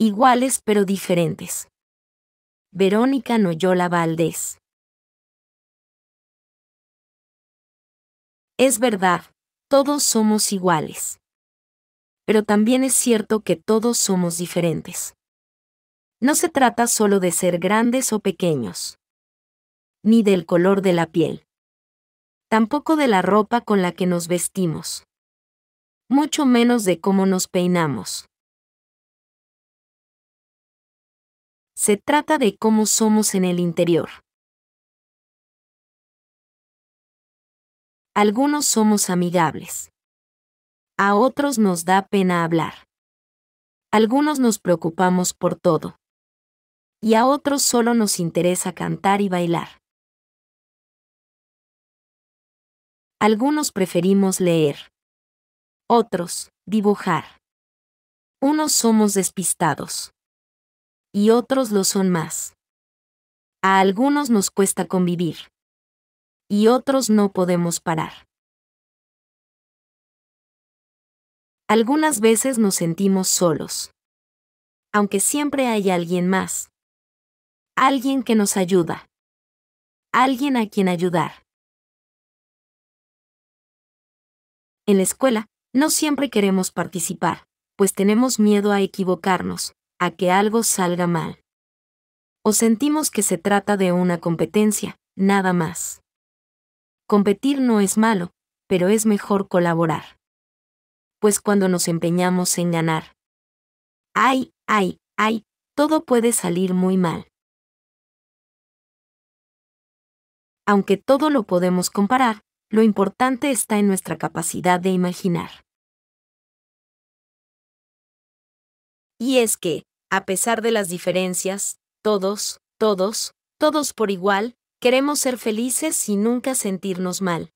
iguales pero diferentes. Verónica Noyola Valdés. Es verdad, todos somos iguales. Pero también es cierto que todos somos diferentes. No se trata solo de ser grandes o pequeños, ni del color de la piel, tampoco de la ropa con la que nos vestimos, mucho menos de cómo nos peinamos. Se trata de cómo somos en el interior. Algunos somos amigables. A otros nos da pena hablar. Algunos nos preocupamos por todo. Y a otros solo nos interesa cantar y bailar. Algunos preferimos leer. Otros, dibujar. Unos somos despistados y otros lo son más. A algunos nos cuesta convivir. Y otros no podemos parar. Algunas veces nos sentimos solos. Aunque siempre hay alguien más. Alguien que nos ayuda. Alguien a quien ayudar. En la escuela, no siempre queremos participar, pues tenemos miedo a equivocarnos, a que algo salga mal. O sentimos que se trata de una competencia, nada más. Competir no es malo, pero es mejor colaborar. Pues cuando nos empeñamos en ganar. Ay, ay, ay, todo puede salir muy mal. Aunque todo lo podemos comparar, lo importante está en nuestra capacidad de imaginar. Y es que, a pesar de las diferencias, todos, todos, todos por igual, queremos ser felices y nunca sentirnos mal.